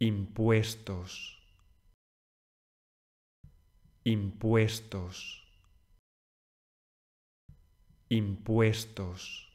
impuestos, impuestos, impuestos.